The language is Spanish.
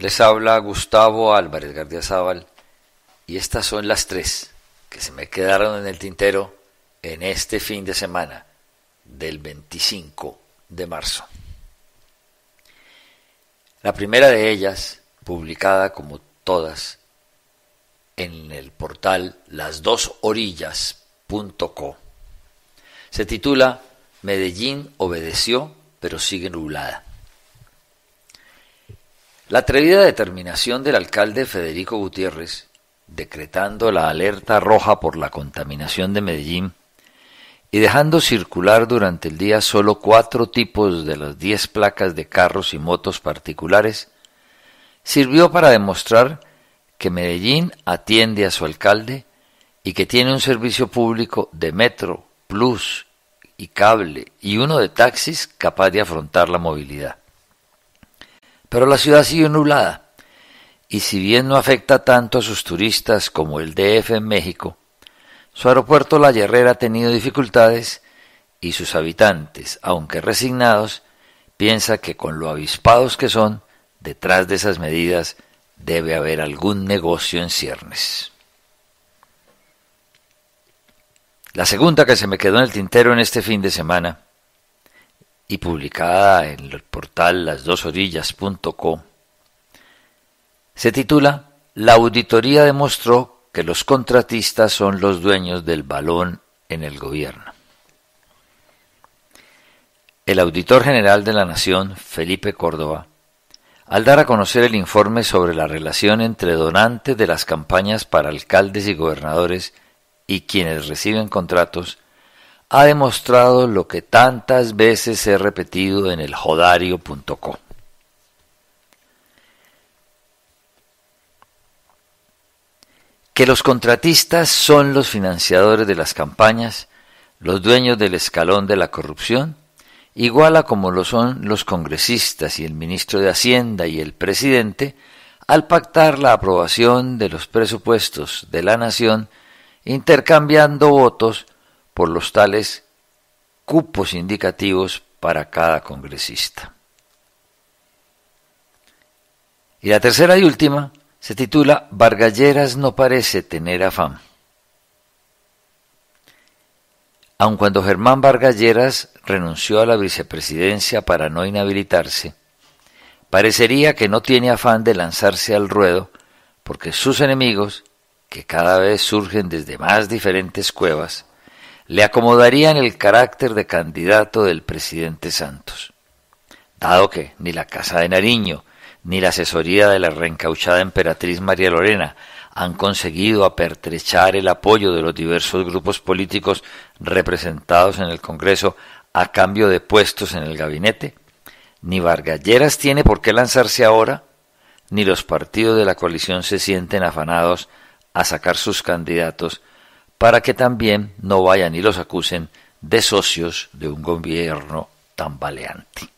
Les habla Gustavo Álvarez Gardiazabal y estas son las tres que se me quedaron en el tintero en este fin de semana del 25 de marzo. La primera de ellas, publicada como todas en el portal lasdosorillas.co, se titula Medellín obedeció pero sigue nublada. La atrevida determinación del alcalde Federico Gutiérrez, decretando la alerta roja por la contaminación de Medellín y dejando circular durante el día solo cuatro tipos de las diez placas de carros y motos particulares, sirvió para demostrar que Medellín atiende a su alcalde y que tiene un servicio público de metro, plus y cable y uno de taxis capaz de afrontar la movilidad. Pero la ciudad sigue nublada y si bien no afecta tanto a sus turistas como el DF en México, su aeropuerto La Herrera ha tenido dificultades y sus habitantes, aunque resignados, piensa que con lo avispados que son, detrás de esas medidas debe haber algún negocio en ciernes. La segunda que se me quedó en el tintero en este fin de semana y publicada en el portal lasdosorillas.com, se titula La auditoría demostró que los contratistas son los dueños del balón en el gobierno. El auditor general de la Nación, Felipe Córdoba, al dar a conocer el informe sobre la relación entre donantes de las campañas para alcaldes y gobernadores y quienes reciben contratos, ha demostrado lo que tantas veces he repetido en el jodario.com. Que los contratistas son los financiadores de las campañas, los dueños del escalón de la corrupción, igual a como lo son los congresistas y el ministro de Hacienda y el presidente, al pactar la aprobación de los presupuestos de la nación, intercambiando votos por los tales cupos indicativos para cada congresista. Y la tercera y última se titula Vargalleras no parece tener afán. Aun cuando Germán Vargalleras renunció a la vicepresidencia para no inhabilitarse, parecería que no tiene afán de lanzarse al ruedo porque sus enemigos, que cada vez surgen desde más diferentes cuevas, le acomodarían el carácter de candidato del presidente Santos. Dado que ni la Casa de Nariño ni la asesoría de la reencauchada emperatriz María Lorena han conseguido apertrechar el apoyo de los diversos grupos políticos representados en el Congreso a cambio de puestos en el gabinete, ni Vargalleras tiene por qué lanzarse ahora, ni los partidos de la coalición se sienten afanados a sacar sus candidatos para que también no vayan y los acusen de socios de un gobierno tambaleante.